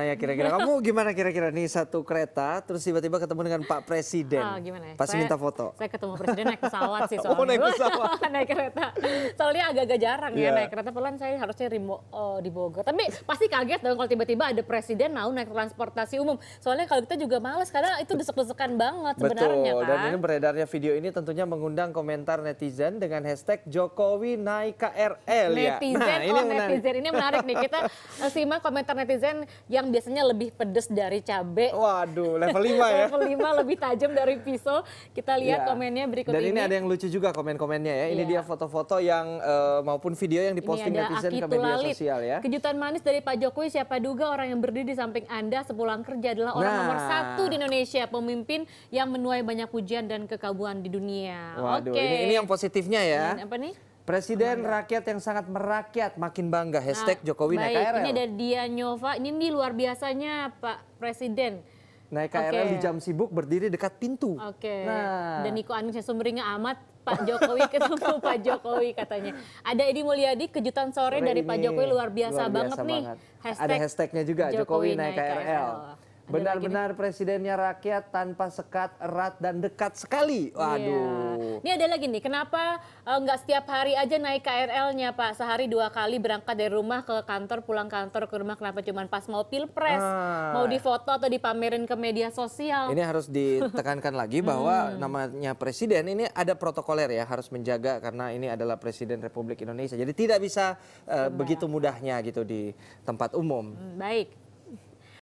Nah kira-kira kamu gimana kira-kira nih satu kereta terus tiba-tiba ketemu dengan Pak Presiden. Oh, gimana ya? Pasti minta foto. Saya ketemu Presiden naik pesawat sih oh, soalnya. Oh naik pesawat. naik kereta. Soalnya agak-agak jarang yeah. ya iya. naik kereta. Pelan saya harusnya rimo, uh, oh, di Bogor. Tapi pasti kaget dong kalau tiba-tiba ada Presiden mau naik transportasi umum. Soalnya kalau kita juga males karena itu desek-desekan banget Betul. sebenarnya kan. Betul. Dan ini beredarnya video ini tentunya mengundang komentar netizen dengan hashtag Jokowi naik KRL netizen, ya. Netizen, nah, oh ini netizen. Menarik. Ini menarik nih. Kita eh, simak komentar netizen yang biasanya lebih pedes dari cabe. Waduh, level 5 ya. level 5 lebih tajam dari pisau. Kita lihat yeah. komennya berikut Dan ini. Dan ini ada yang lucu juga komen-komennya ya. Ini yeah. dia foto-foto yang uh, maupun video yang diposting netizen ke media Lalit. sosial ya. Kejutan manis dari Pak Jokowi siapa duga orang yang berdiri di samping Anda sepulang kerja adalah orang nah. nomor satu di Indonesia, pemimpin yang menuai banyak pujian dan kekabuan di dunia. Waduh, okay. ini, ini yang positifnya ya. Ini apa nih? Presiden rakyat yang sangat merakyat makin bangga ah, hashtag Jokowi baik, naik KRL. Ini ada Dia Nyova, ini, ini luar biasanya Pak Presiden. Naik KRL okay. di jam sibuk berdiri dekat pintu. Oke. Okay. Nah. Dan Niko Anisnya sumringah amat Pak Jokowi ketemu Pak Jokowi katanya. Ada Edi Mulyadi kejutan sore, sore dari Pak Jokowi luar biasa, luar biasa banget, banget nih. Hashtag ada hashtagnya juga Jokowi, Jokowi naik KRL. KRL. Benar-benar presidennya rakyat tanpa sekat erat dan dekat sekali. Iya. Waduh. Ini ada lagi nih, kenapa eh, nggak uh, setiap hari aja naik KRL-nya Pak? Sehari dua kali berangkat dari rumah ke kantor, pulang kantor ke rumah. Kenapa cuma pas mau pilpres, ah. mau difoto atau dipamerin ke media sosial? Ini harus ditekankan lagi bahwa hmm. namanya presiden ini ada protokoler ya, harus menjaga karena ini adalah presiden Republik Indonesia. Jadi tidak bisa uh, begitu mudahnya gitu di tempat umum. Hmm, baik.